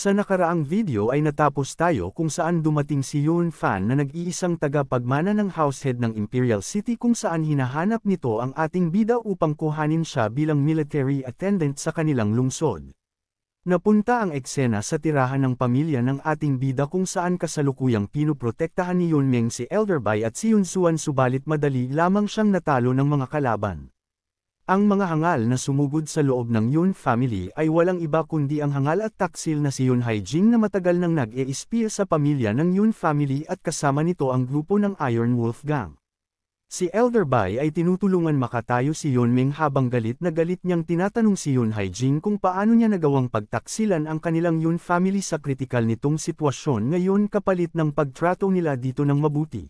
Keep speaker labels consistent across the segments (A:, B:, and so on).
A: Sa nakaraang video ay natapos tayo kung saan dumating si Yun Fan na nag-iisang tagapagmana ng househead ng Imperial City kung saan hinahanap nito ang ating bida upang kuhanin siya bilang military attendant sa kanilang lungsod. Napunta ang eksena sa tirahan ng pamilya ng ating bida kung saan kasalukuyang pinuprotektahan ni Yun Meng si Elder Bai at si Yun Suan subalit madali lamang siyang natalo ng mga kalaban. Ang mga hangal na sumugod sa loob ng Yun family ay walang iba kundi ang hangal at taksil na si Yun Haijing na matagal nang nag-e-espiya sa pamilya ng Yun family at kasama nito ang grupo ng Iron Wolf Gang. Si Elder Bai ay tinutulungan makatayo si Yun Ming habang galit na galit niyang tinatanong si Yun Haijing kung paano niya nagawang pagtaksilan ang kanilang Yun family sa kritikal nitong sitwasyon ngayon kapalit ng pagtrato nila dito ng mabuti.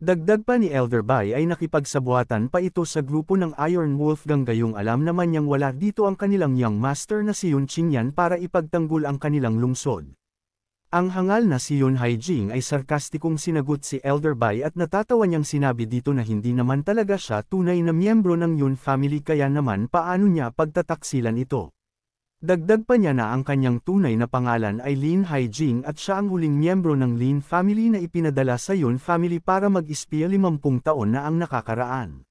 A: Dagdag pa ni Elder Bai ay nakipagsabuhatan pa ito sa grupo ng Iron Wolf gang gayong alam naman niyang wala dito ang kanilang young master na si Yun Qingyan para ipagtanggol ang kanilang lungsod. Ang hangal na si Yun Haijing ay sarkastikong sinagot si Elder Bai at natatawa niyang sinabi dito na hindi naman talaga siya tunay na miyembro ng Yun family kaya naman paano niya pagtataksilan ito. Dagdag pa niya na ang kanyang tunay na pangalan ay Lin Haijing at siya ang huling miyembro ng Lin family na ipinadala sa Yun family para mag-ispiya 50 taon na ang nakakaraan.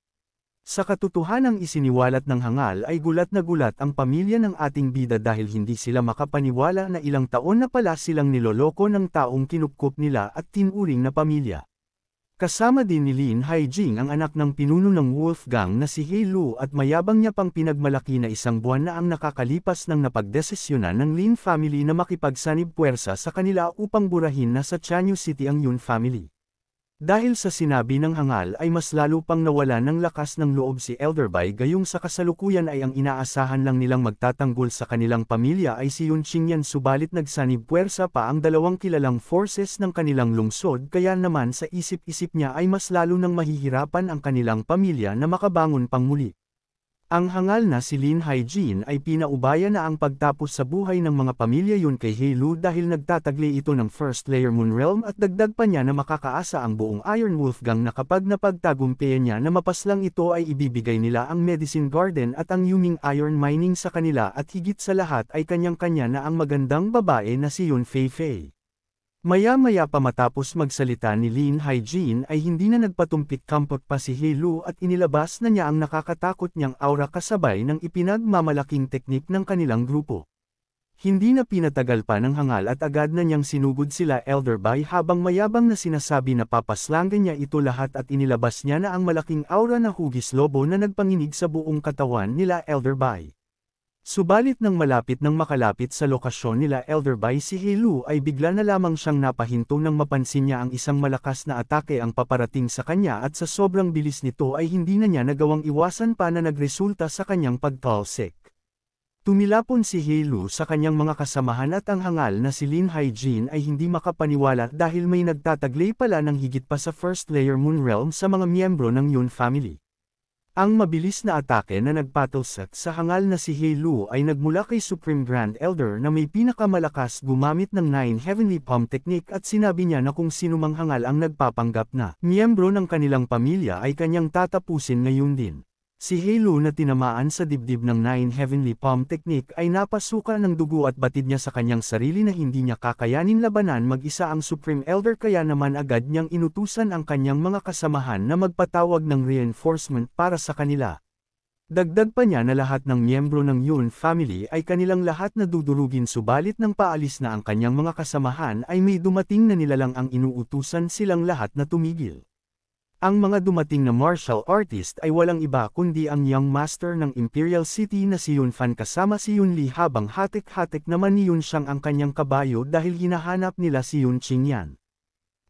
A: Sa katotohanang isiniwalat ng hangal ay gulat na gulat ang pamilya ng ating bida dahil hindi sila makapaniwala na ilang taon na pala silang niloloko ng taong kinupkup nila at tinuring na pamilya. Kasama din ni Lin Haijing ang anak ng pinuno ng Wolfgang na si He at mayabang niya pang pinagmalaki na isang buwan na ang nakakalipas nang napagdesisyonan ng Lin family na makipagsanib puwersa sa kanila upang burahin na sa Chanyu City ang Yun family. Dahil sa sinabi ng hangal ay mas lalo pang nawala ng lakas ng loob si Elderby gayong sa kasalukuyan ay ang inaasahan lang nilang magtatanggol sa kanilang pamilya ay si Yun Qingyan subalit nagsanib puwersa pa ang dalawang kilalang forces ng kanilang lungsod kaya naman sa isip-isip niya ay mas lalo nang mahihirapan ang kanilang pamilya na makabangon pang muli. Ang hangal na si Lin Hygiene ay pinaubaya na ang pagtapos sa buhay ng mga pamilya yun kay Halo dahil nagtatagli ito ng First Layer Moon Realm at dagdag pa niya na makakaasa ang buong Iron Gang na kapag napagtagumpayan niya na mapaslang ito ay ibibigay nila ang Medicine Garden at ang Yuming Iron Mining sa kanila at higit sa lahat ay kanyang-kanya na ang magandang babae na si Yun Feifei. Maya-maya pa matapos magsalita ni Lin Hygiene ay hindi na nagpatumpik-kampot pa si Hilu at inilabas na niya ang nakakatakot niyang aura kasabay ng ipinagmamalaking teknik ng kanilang grupo. Hindi na pinatagal pa ng hangal at agad na niyang sinugod sila Elder Bai habang mayabang na sinasabi na papaslangan niya ito lahat at inilabas niya na ang malaking aura na hugis lobo na nagpanginig sa buong katawan nila Elder Bai. Subalit nang malapit nang makalapit sa lokasyon nila Elderby si Hilu ay bigla na lamang siyang napahinto nang mapansin niya ang isang malakas na atake ang paparating sa kanya at sa sobrang bilis nito ay hindi na niya nagawang iwasan pa na nagresulta sa kanyang pagtalsik. Tumilapon si Hilu sa kanyang mga kasamahan at ang hangal na si Lin Haijin ay hindi makapaniwala dahil may nagtataglay pala ng higit pa sa first layer Moon Realm sa mga miyembro ng Yun family. Ang mabilis na atake na nagpatalsat sa hangal na si Heilu ay nagmula kay Supreme Grand Elder na may pinakamalakas gumamit ng Nine Heavenly Palm Technique at sinabi niya na kung sinumang hangal ang nagpapanggap na miyembro ng kanilang pamilya ay kanyang tatapusin ngayon din. Si Halo na tinamaan sa dibdib ng Nine Heavenly Palm Technique ay napasuka ng dugo at batid niya sa kanyang sarili na hindi niya kakayanin labanan mag-isa ang Supreme Elder kaya naman agad niyang inutusan ang kanyang mga kasamahan na magpatawag ng reinforcement para sa kanila. Dagdag pa niya na lahat ng miyembro ng Yun family ay kanilang lahat na dudurugin subalit nang paalis na ang kanyang mga kasamahan ay may dumating na nilalang ang inuutusan silang lahat na tumigil. Ang mga dumating na martial artist ay walang iba kundi ang young master ng Imperial City na si Yun Fan kasama si Yun Li habang hatik-hatik naman ni Yun ang kanyang kabayo dahil hinahanap nila si Yun Qingyan.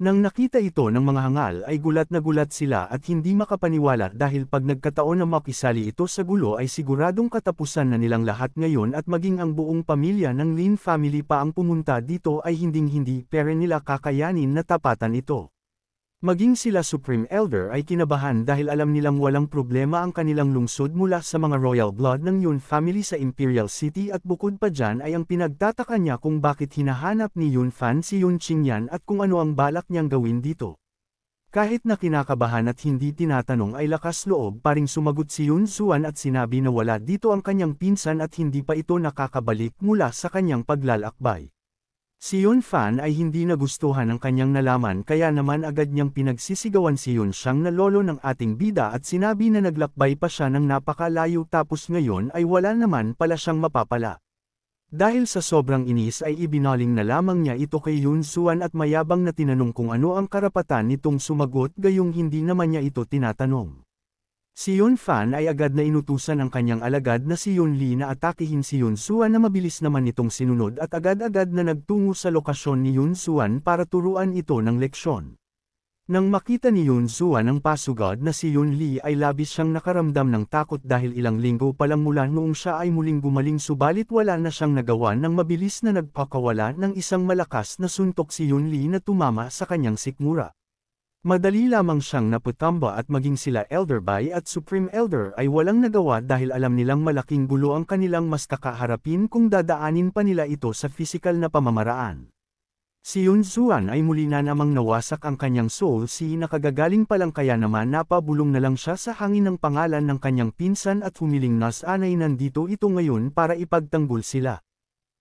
A: Nang nakita ito ng mga hangal ay gulat na gulat sila at hindi makapaniwala dahil pag nagkataon na makisali ito sa gulo ay siguradong katapusan na nilang lahat ngayon at maging ang buong pamilya ng Lin family pa ang pumunta dito ay hinding-hindi pere nila kakayanin na tapatan ito. Maging sila Supreme Elder ay kinabahan dahil alam nilang walang problema ang kanilang lungsod mula sa mga royal blood ng Yun family sa Imperial City at bukod pa dyan ay ang pinagtataka niya kung bakit hinahanap ni Yun Fan si Yun Qingyan at kung ano ang balak niyang gawin dito. Kahit na kinakabahan at hindi tinatanong ay lakas loob paring sumagot si Yun Suan at sinabi na wala dito ang kanyang pinsan at hindi pa ito nakakabalik mula sa kanyang paglalakbay. Si Yun Fan ay hindi nagustuhan ng kanyang nalaman kaya naman agad niyang pinagsisigawan si Yun Shang na lolo ng ating bida at sinabi na naglakbay pa siya ng napakalayo tapos ngayon ay wala naman pala siyang mapapala. Dahil sa sobrang inis ay ibinaling na lamang niya ito kay Yun Suan at mayabang na tinanong kung ano ang karapatan nitong sumagot gayong hindi naman niya ito tinatanong. Si Yun Fan ay agad na inutusan ng kanyang alagad na si Yun Lee na atakihin si Yun Suan na mabilis naman itong sinunod at agad-agad na nagtungo sa lokasyon ni Yun Suan para turuan ito ng leksyon. Nang makita ni Yun Suan ang pasugod na si Yun Lee ay labis siyang nakaramdam ng takot dahil ilang linggo pa lang mula noong siya ay muling gumaling subalit wala na siyang nagawa ng mabilis na nagpakawala ng isang malakas na suntok si Yun Lee na tumama sa kanyang sikmura. Madali lamang siyang naputamba at maging sila Elder Bai at Supreme Elder ay walang nagawa dahil alam nilang malaking gulo ang kanilang mas kakaharapin kung dadaanin pa nila ito sa physical na pamamaraan. Si Yun Zuan ay muli na namang nawasak ang kanyang soul si nakagagaling pa lang kaya naman napabulong na lang siya sa hangin ng pangalan ng kanyang pinsan at humiling nas anay nandito ito ngayon para ipagtanggol sila.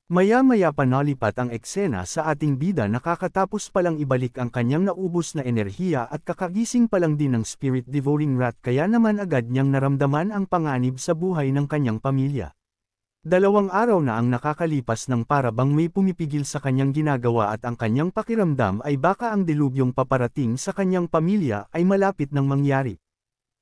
A: Maya-maya pa nalipat ang eksena sa ating bida nakakatapos palang ibalik ang kanyang naubos na enerhiya at kakagising palang din ng spirit-devouring rat kaya naman agad niyang naramdaman ang panganib sa buhay ng kanyang pamilya. Dalawang araw na ang nakakalipas ng parabang may pumipigil sa kanyang ginagawa at ang kanyang pakiramdam ay baka ang dilubyong paparating sa kanyang pamilya ay malapit ng mangyari.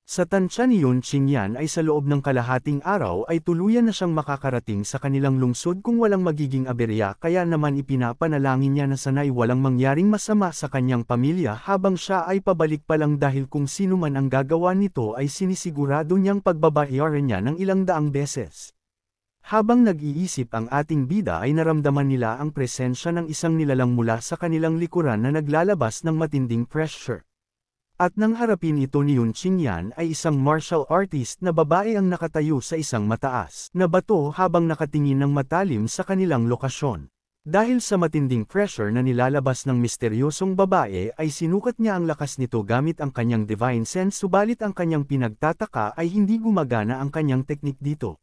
A: Sa tansya ni Yun Qingyan ay sa loob ng kalahating araw ay tuluyan na siyang makakarating sa kanilang lungsod kung walang magiging aberya kaya naman ipinapanalangin niya na sanay walang mangyaring masama sa kanyang pamilya habang siya ay pabalik pa lang dahil kung sino man ang gagawa nito ay sinisigurado niyang pagbabayaran niya ng ilang daang beses. Habang nag-iisip ang ating bida ay naramdaman nila ang presensya ng isang nilalang mula sa kanilang likuran na naglalabas ng matinding pressure. At nang harapin ito ni Yun Qingyan ay isang martial artist na babae ang nakatayo sa isang mataas na bato habang nakatingin ng matalim sa kanilang lokasyon. Dahil sa matinding pressure na nilalabas ng misteryosong babae ay sinukat niya ang lakas nito gamit ang kanyang divine sense subalit ang kanyang pinagtataka ay hindi gumagana ang kanyang teknik dito.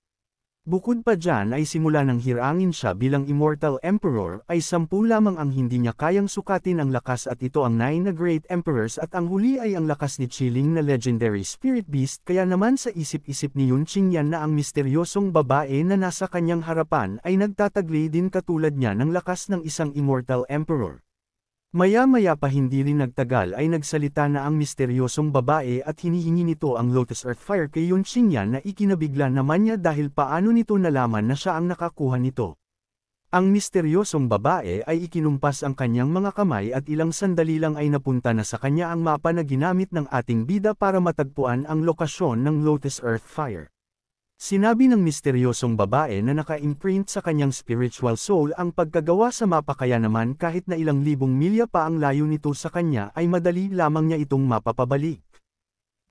A: Bukod pa dyan ay simula ng hirangin siya bilang Immortal Emperor ay sampu lamang ang hindi niya kayang sukatin ang lakas at ito ang 9 na Great Emperors at ang huli ay ang lakas ni Chiling na Legendary Spirit Beast kaya naman sa isip-isip ni Yun Qing yan na ang misteryosong babae na nasa kanyang harapan ay nagtataglay din katulad niya ng lakas ng isang Immortal Emperor. Maya-maya pa hindi rin nagtagal ay nagsalita na ang misteryosong babae at hinihingi nito ang Lotus Earth Fire kay Yun Xinyan na ikinabigla naman niya dahil paano nito nalaman na siya ang nakakuha nito. Ang misteryosong babae ay ikinumpas ang kanyang mga kamay at ilang sandali lang ay napunta na sa kanya ang mapa na ginamit ng ating bida para matagpuan ang lokasyon ng Lotus Earth Fire. Sinabi ng misteryosong babae na naka-imprint sa kanyang spiritual soul ang pagkagawa sa mapa kaya naman kahit na ilang libong milya pa ang layo nito sa kanya ay madali lamang niya itong mapapabalik.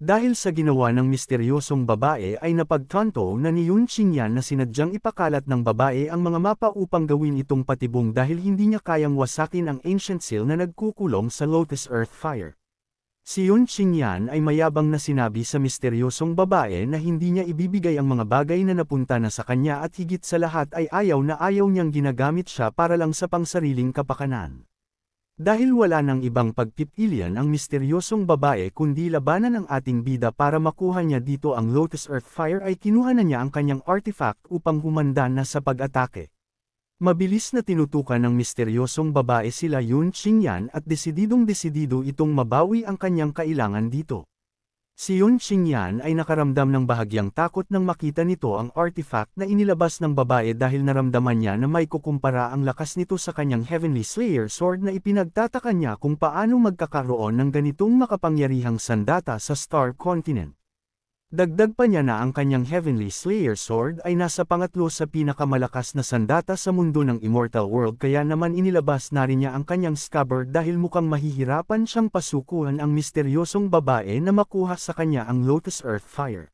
A: Dahil sa ginawa ng misteryosong babae ay napagtanto na ni Yun Qingyan na sinadyang ipakalat ng babae ang mga mapa upang gawin itong patibong dahil hindi niya kayang wasakin ang ancient seal na nagkukulong sa Lotus Earth Fire. Si Yun Qingyan ay mayabang na sinabi sa misteryosong babae na hindi niya ibibigay ang mga bagay na napunta na sa kanya at higit sa lahat ay ayaw na ayaw niyang ginagamit siya para lang sa pangsariling kapakanan. Dahil wala nang ibang pagpipilian ang misteryosong babae kundi labanan ang ating bida para makuha niya dito ang Lotus Earth Fire ay kinuha na niya ang kanyang artifact upang humanda na sa pag-atake. Mabilis na tinutukan ng misteryosong babae sila Yun Qingyan at desididong desidido itong mabawi ang kanyang kailangan dito. Si Yun Qingyan ay nakaramdam ng bahagyang takot nang makita nito ang artifact na inilabas ng babae dahil naramdaman niya na may kukumpara ang lakas nito sa kanyang Heavenly Slayer Sword na ipinagtataka niya kung paano magkakaroon ng ganitong makapangyarihang sandata sa Star Continent. Dagdag pa niya na ang kanyang Heavenly Slayer Sword ay nasa pangatlo sa pinakamalakas na sandata sa mundo ng Immortal World kaya naman inilabas na rin niya ang kanyang scabbard dahil mukhang mahihirapan siyang pasukuhan ang misteryosong babae na makuha sa kanya ang Lotus Earth Fire.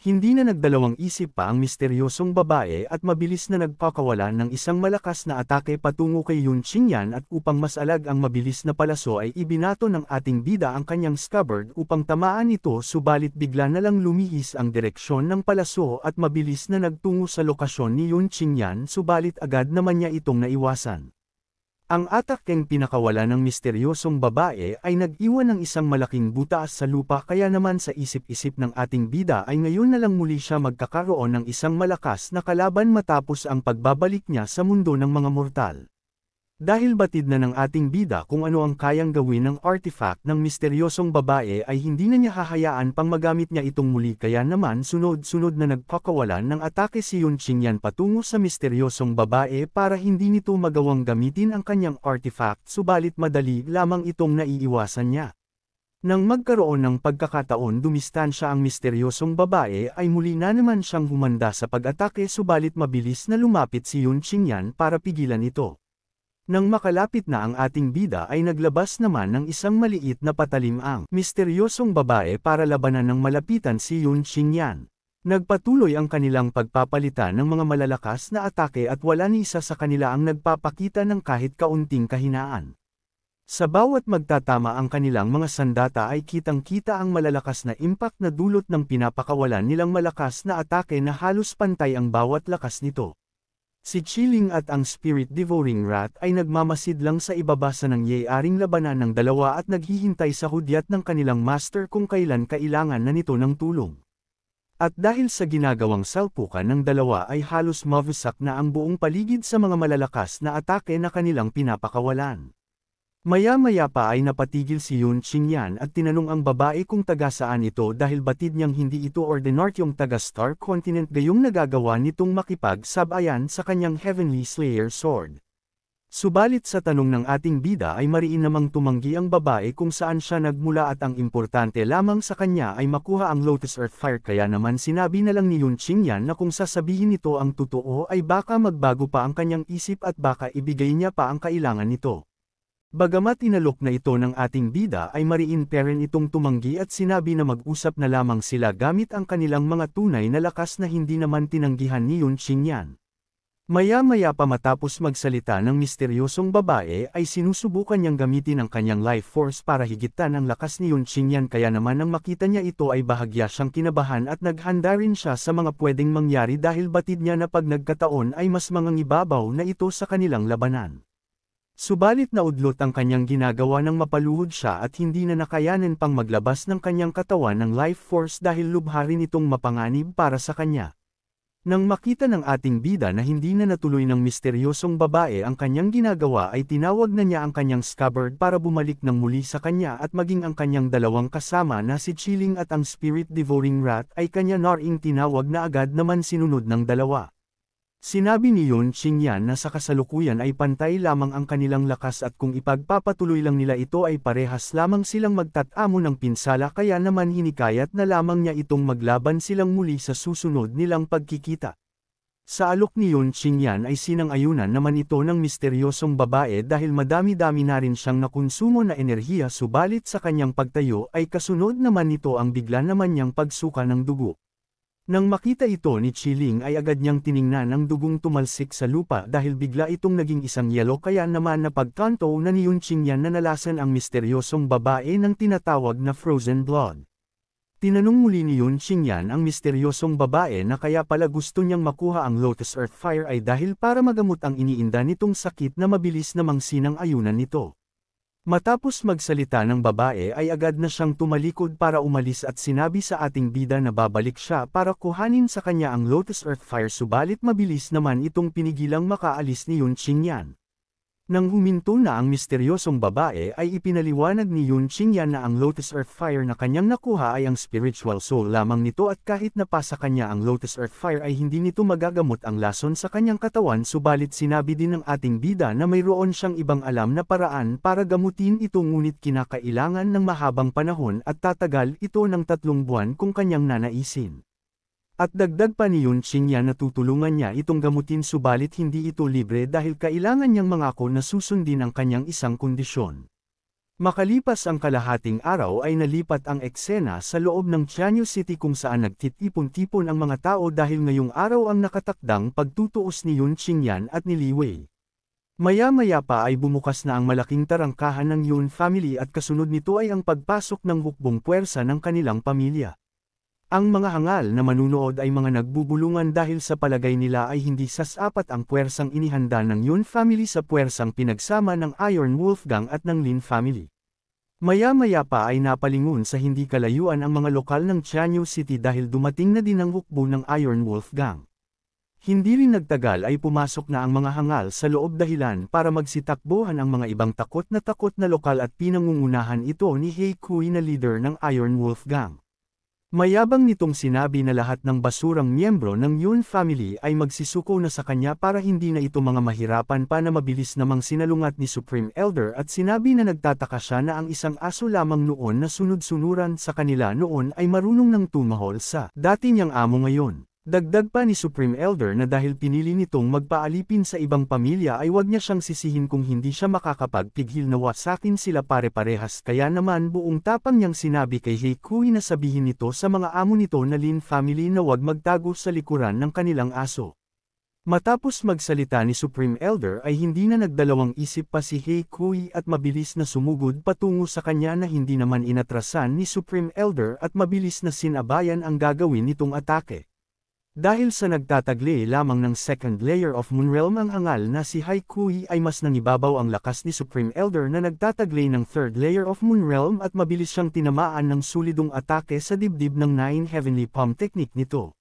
A: Hindi na nagdalawang isip pa ang misteryosong babae at mabilis na nagpakawalan ng isang malakas na atake patungo kay Yun Qingyan at upang mas alag ang mabilis na palaso ay ibinato ng ating bida ang kanyang scabbard upang tamaan ito subalit bigla na lang lumihis ang direksyon ng palaso at mabilis na nagtungo sa lokasyon ni Yun Qingyan subalit agad naman niya itong naiwasan. Ang atak ng pinakawala ng misteryosong babae ay nag-iwan ng isang malaking butas sa lupa kaya naman sa isip-isip ng ating bida ay ngayon na lang muli siya magkakaroon ng isang malakas na kalaban matapos ang pagbabalik niya sa mundo ng mga mortal. Dahil batid na ng ating bida kung ano ang kayang gawin ng artifact ng misteryosong babae ay hindi na niya hahayaan pang magamit niya itong muli kaya naman sunod-sunod na nagpakawalan ng atake si Yun Qingyan patungo sa misteryosong babae para hindi nito magawang gamitin ang kanyang artifact subalit madali lamang itong naiiwasan niya. Nang magkaroon ng pagkakataon dumistansya ang misteryosong babae ay muli na naman siyang humanda sa pag-atake subalit mabilis na lumapit si Yun Qingyan para pigilan ito. Nang makalapit na ang ating bida ay naglabas naman ng isang maliit na patalim ang misteryosong babae para labanan ng malapitan si Yun Xingyan. Nagpatuloy ang kanilang pagpapalitan ng mga malalakas na atake at wala ni isa sa kanila ang nagpapakita ng kahit kaunting kahinaan. Sa bawat magtatama ang kanilang mga sandata ay kitang-kita ang malalakas na impact na dulot ng pinapakawalan nilang malakas na atake na halos pantay ang bawat lakas nito. Si Chilling at ang Spirit Devouring Rat ay nagmamasid lang sa ibabasa ng yeyaring labanan ng dalawa at naghihintay sa hudyat ng kanilang master kung kailan kailangan na nito ng tulong. At dahil sa ginagawang salpukan ng dalawa ay halos mavisak na ang buong paligid sa mga malalakas na atake na kanilang pinapakawalan. Maya-maya pa ay napatigil si Yun Qingyan at tinanong ang babae kung taga saan ito dahil batid niyang hindi ito ordinaryong taga Star Continent gayong nagagawa nitong makipag-sabayan sa kanyang Heavenly Slayer Sword. Subalit sa tanong ng ating bida ay mariin namang tumanggi ang babae kung saan siya nagmula at ang importante lamang sa kanya ay makuha ang Lotus Earth Fire kaya naman sinabi na lang ni Yun Qingyan na kung sasabihin nito ang totoo ay baka magbago pa ang kanyang isip at baka ibigay niya pa ang kailangan nito. Bagamat inalok na ito ng ating bida ay mariin peren itong tumanggi at sinabi na mag-usap na lamang sila gamit ang kanilang mga tunay na lakas na hindi naman tinanggihan ni Yun Qingyan. Maya-maya pa matapos magsalita ng misteryosong babae ay sinusubukan niyang gamitin ang kanyang life force para higitan ang lakas ni Yun Qingyan kaya naman nang makita niya ito ay bahagya siyang kinabahan at naghanda rin siya sa mga pwedeng mangyari dahil batid niya na pag nagkataon ay mas mangangibabaw na ito sa kanilang labanan. Subalit naudlot ang kanyang ginagawa ng mapaluhod siya at hindi na nakayanan pang maglabas ng kanyang katawan ng life force dahil lubharin itong mapanganib para sa kanya. Nang makita ng ating bida na hindi na natuloy ng misteryosong babae ang kanyang ginagawa ay tinawag na niya ang kanyang scabbard para bumalik ng muli sa kanya at maging ang kanyang dalawang kasama na si Chilling at ang spirit devouring rat ay kanya naring tinawag na agad naman sinunod ng dalawa. Sinabi ni Yun Xingyan na sa kasalukuyan ay pantay lamang ang kanilang lakas at kung ipagpapatuloy lang nila ito ay parehas lamang silang magtatamo ng pinsala kaya naman hinikayat na lamang niya itong maglaban silang muli sa susunod nilang pagkikita. Sa alok ni Yun Xingyan ay sinang-ayunan naman ito ng misteryosong babae dahil madami-dami na rin siyang nakonsumo na enerhiya subalit sa kanyang pagtayo ay kasunod naman nito ang bigla naman niyang pagsuka ng dugo. Nang makita ito ni Chiling ay agad niyang tiningnan ang dugong tumalsik sa lupa dahil bigla itong naging isang yelo kaya naman napagtanto na ni Yunqing yan nalasan ang misteryosong babae ng tinatawag na frozen blood. Tinanong muli ni Yun Xingyan ang misteryosong babae na kaya pala gusto niyang makuha ang Lotus Earth Fire ay dahil para magamot ang iniinda nitong sakit na mabilis namang sinang ayunan nito. Matapos magsalita ng babae ay agad na siyang tumalikod para umalis at sinabi sa ating bida na babalik siya para kuhanin sa kanya ang Lotus Earth Fire subalit mabilis naman itong pinigilang makaalis ni Yun Qingyan. Nang huminto na ang misteryosong babae ay ipinaliwanag ni Yun Qingyan na ang Lotus Earth Fire na kanyang nakuha ay ang spiritual soul lamang nito at kahit napasa kanya ang Lotus Earth Fire ay hindi nito magagamot ang lason sa kanyang katawan subalit sinabi din ng ating bida na mayroon siyang ibang alam na paraan para gamutin ito ngunit kinakailangan ng mahabang panahon at tatagal ito ng tatlong buwan kung kanyang nanaisin. At dagdag pa ni Yun Qin niya natutulungan niya itong gamutin subalit hindi ito libre dahil kailangan niyang mangako na susundin ang kanyang isang kondisyon. Makalipas ang kalahating araw ay nalipat ang eksena sa loob ng Chanyu City kung saan nagtitipon-tipon ang mga tao dahil ngayong araw ang nakatakdang pagtutuos ni Yun Qingyan at ni Li Wei. Maya-maya pa ay bumukas na ang malaking tarangkahan ng Yun family at kasunod nito ay ang pagpasok ng hukbong puwersa ng kanilang pamilya. Ang mga hangal na manunood ay mga nagbubulungan dahil sa palagay nila ay hindi sasapat ang puwersang inihanda ng Yun family sa puwersang pinagsama ng Iron Wolfgang at ng Lin family. Maya-maya pa ay napalingon sa hindi kalayuan ang mga lokal ng Chanyu City dahil dumating na din ang hukbo ng Iron Wolfgang. Hindi rin nagtagal ay pumasok na ang mga hangal sa loob dahilan para magsitakbohan ang mga ibang takot na takot na lokal at pinangungunahan ito ni Kui na leader ng Iron Wolfgang. Mayabang nitong sinabi na lahat ng basurang miyembro ng Yun family ay magsisuko na sa kanya para hindi na ito mga mahirapan pa na mabilis namang sinalungat ni Supreme Elder at sinabi na nagtataka siya na ang isang aso lamang noon na sunod-sunuran sa kanila noon ay marunong ng tumahol sa dati niyang amo ngayon. Dagdag pa ni Supreme Elder na dahil pinili nitong magpaalipin sa ibang pamilya ay wag niya siyang sisihin kung hindi siya makakapagpigil na wasakin sila pare-parehas kaya naman buong tapang niyang sinabi kay Heikui na sabihin nito sa mga amo nito na Lin family na wag magtago sa likuran ng kanilang aso. Matapos magsalita ni Supreme Elder ay hindi na nagdalawang isip pa si Heikui at mabilis na sumugod patungo sa kanya na hindi naman inatrasan ni Supreme Elder at mabilis na sinabayan ang gagawin nitong atake. Dahil sa nagtatagli lamang ng second layer of Moonrealm ang hangal na si Haikui ay mas nangibabaw ang lakas ni Supreme Elder na nagtatagli ng third layer of Moonrealm at mabilis siyang tinamaan ng sulidong atake sa dibdib ng Nine Heavenly Palm Technique nito.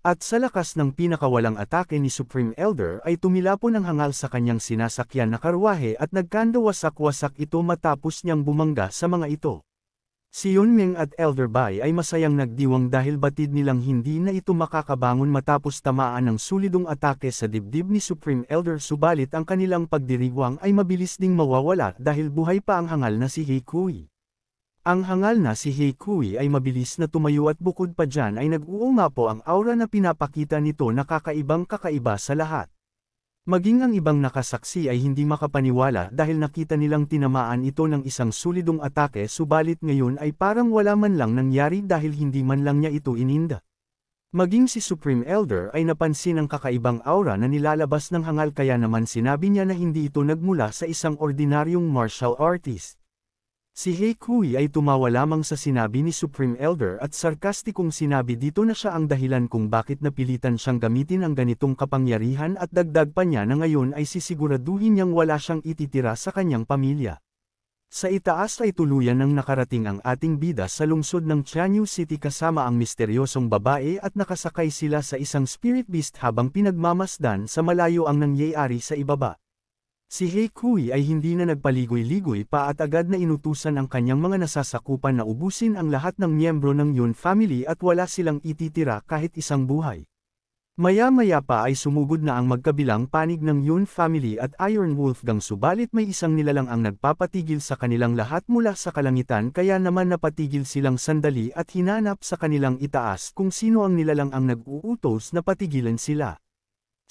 A: At sa lakas ng pinakawalang atake ni Supreme Elder ay tumilapon ang hangal sa kanyang sinasakyan na karwahe at nagkandawasak-wasak ito matapos niyang bumangga sa mga ito. Si Yunming at Elder Bai ay masayang nagdiwang dahil batid nilang hindi na ito makakabangon matapos tamaan ng sulidong atake sa dibdib ni Supreme Elder subalit ang kanilang pagdiriwang ay mabilis ding mawawala dahil buhay pa ang hangal na si Heikui. Ang hangal na si Heikui ay mabilis na tumayo at bukod pa dyan ay nag-uunga po ang aura na pinapakita nito na kakaibang kakaiba sa lahat. Maging ang ibang nakasaksi ay hindi makapaniwala dahil nakita nilang tinamaan ito ng isang sulidong atake subalit ngayon ay parang wala man lang nangyari dahil hindi man lang niya ito ininda. Maging si Supreme Elder ay napansin ang kakaibang aura na nilalabas ng hangal kaya naman sinabi niya na hindi ito nagmula sa isang ordinaryong martial artist. Si He Kui ay tumawa lamang sa sinabi ni Supreme Elder at sarkastikong sinabi dito na siya ang dahilan kung bakit napilitan siyang gamitin ang ganitong kapangyarihan at dagdag pa niya na ngayon ay sisiguraduhin niyang wala siyang ititira sa kanyang pamilya. Sa itaas ay tuluyan ng nakarating ang ating bida sa lungsod ng Chanyu City kasama ang misteryosong babae at nakasakay sila sa isang spirit beast habang pinagmamasdan sa malayo ang nangyayari sa ibaba. Si Heikui ay hindi na nagpaligoy-ligoy pa at agad na inutusan ang kanyang mga nasasakupan na ubusin ang lahat ng miyembro ng Yun family at wala silang ititira kahit isang buhay. Maya-maya pa ay sumugod na ang magkabilang panig ng Yun family at Iron Wolfgang subalit may isang nilalang ang nagpapatigil sa kanilang lahat mula sa kalangitan kaya naman napatigil silang sandali at hinanap sa kanilang itaas kung sino ang nilalang ang nag-uutos na patigilan sila.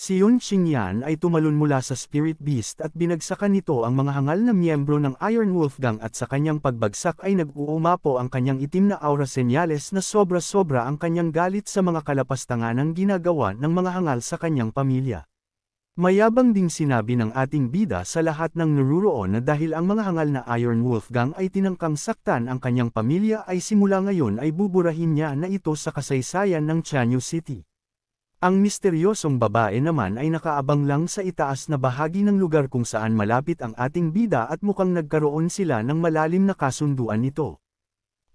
A: Si Yun Qingyan ay tumalon mula sa Spirit Beast at binagsakan nito ang mga hangal na miyembro ng Iron Wolf Gang at sa kanyang pagbagsak ay nag-uumapo ang kanyang itim na aura senyales na sobra-sobra ang kanyang galit sa mga kalapastanganang ginagawa ng mga hangal sa kanyang pamilya. Mayabang ding sinabi ng ating bida sa lahat ng naruroon na dahil ang mga hangal na Iron Wolf Gang ay tinangkang saktan ang kanyang pamilya ay simula ngayon ay buburahin niya na ito sa kasaysayan ng Chanyu City. Ang misteryosong babae naman ay nakaabang lang sa itaas na bahagi ng lugar kung saan malapit ang ating bida at mukhang nagkaroon sila ng malalim na kasunduan nito.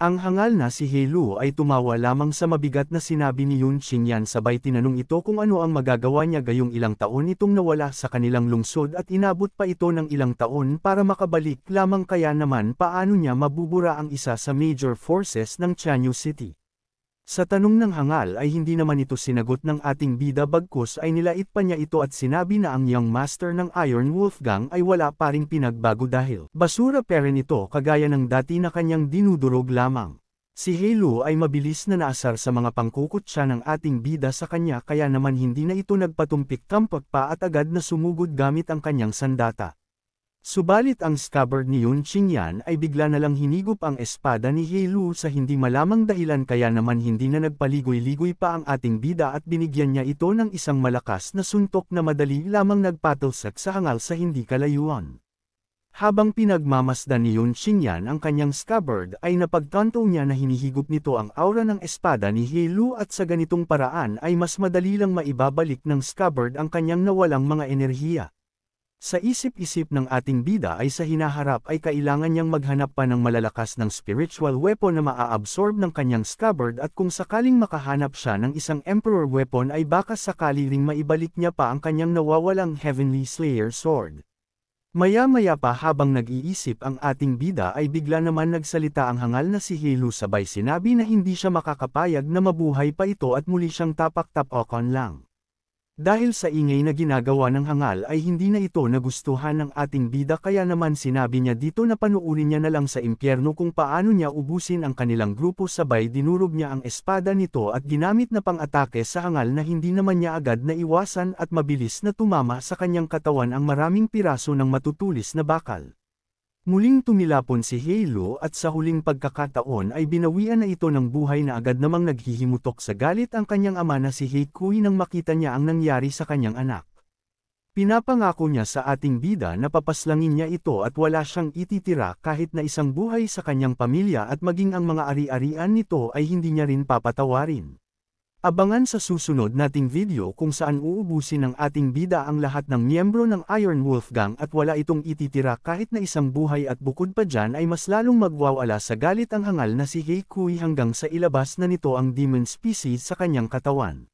A: Ang hangal na si Helu ay tumawa lamang sa mabigat na sinabi ni Yun Qingyan sabay tinanong ito kung ano ang magagawa niya gayong ilang taon itong nawala sa kanilang lungsod at inabot pa ito ng ilang taon para makabalik lamang kaya naman paano niya mabubura ang isa sa major forces ng Chanyu City. Sa tanong ng hangal ay hindi naman ito sinagot ng ating bida bagkus ay nilait pa niya ito at sinabi na ang young master ng Iron Wolfgang ay wala pa ring pinagbago dahil basura pa rin ito kagaya ng dati na kanyang dinudurog lamang. Si Halo ay mabilis na naasar sa mga pangkukutsa ng ating bida sa kanya kaya naman hindi na ito nagpatumpik-tampak pa at agad na sumugod gamit ang kanyang sandata. Subalit ang scabbard ni Yun Qingyan ay bigla na lang hinigop ang espada ni He Lu sa hindi malamang dahilan kaya naman hindi na nagpaligoy-ligoy pa ang ating bida at binigyan niya ito ng isang malakas na suntok na madali lamang nagpatalsat sa hangal sa hindi kalayuan. Habang pinagmamasdan ni Yun Qingyan ang kanyang scabbard ay napagtanto niya na hinihigop nito ang aura ng espada ni He Lu at sa ganitong paraan ay mas madali lang maibabalik ng scabbard ang kanyang nawalang mga enerhiya. Sa isip-isip ng ating bida ay sa hinaharap ay kailangan niyang maghanap pa ng malalakas ng spiritual weapon na maaabsorb ng kanyang scabbard at kung sakaling makahanap siya ng isang emperor weapon ay baka sakali ring maibalik niya pa ang kanyang nawawalang heavenly slayer sword. Maya-maya pa habang nag-iisip ang ating bida ay bigla naman nagsalita ang hangal na si Hilo sabay sinabi na hindi siya makakapayag na mabuhay pa ito at muli siyang tapak-tapokon lang. Dahil sa ingay na ginagawa ng hangal ay hindi na ito nagustuhan ng ating bida kaya naman sinabi niya dito na panuunin niya na lang sa impyerno kung paano niya ubusin ang kanilang grupo sabay dinurog niya ang espada nito at ginamit na pang-atake sa hangal na hindi naman niya agad na iwasan at mabilis na tumama sa kanyang katawan ang maraming piraso ng matutulis na bakal. Muling tumilapon si Halo at sa huling pagkakataon ay binawian na ito ng buhay na agad namang naghihimutok sa galit ang kanyang ama na si Heikui nang makita niya ang nangyari sa kanyang anak. Pinapangako niya sa ating bida na papaslangin niya ito at wala siyang ititira kahit na isang buhay sa kanyang pamilya at maging ang mga ari-arian nito ay hindi niya rin papatawarin. Abangan sa susunod nating video kung saan uubusin ng ating bida ang lahat ng miyembro ng Iron Wolf Gang at wala itong ititira kahit na isang buhay at bukod pa dyan ay mas lalong magwawala sa galit ang hangal na si Heikui hanggang sa ilabas na nito ang demon species sa kanyang katawan.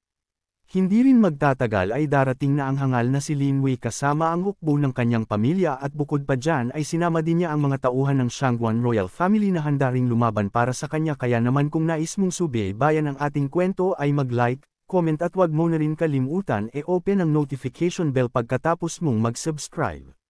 A: Hindi rin magtatagal ay darating na ang hangal na si Lin Wei kasama ang hukbo ng kanyang pamilya at bukod pa dyan ay sinama din niya ang mga tauhan ng Shangguan Royal Family na handa ring lumaban para sa kanya kaya naman kung nais mong bayan ang ating kwento ay mag-like, comment at wag mo na rin kalimutan e open ang notification bell pagkatapos mong mag-subscribe.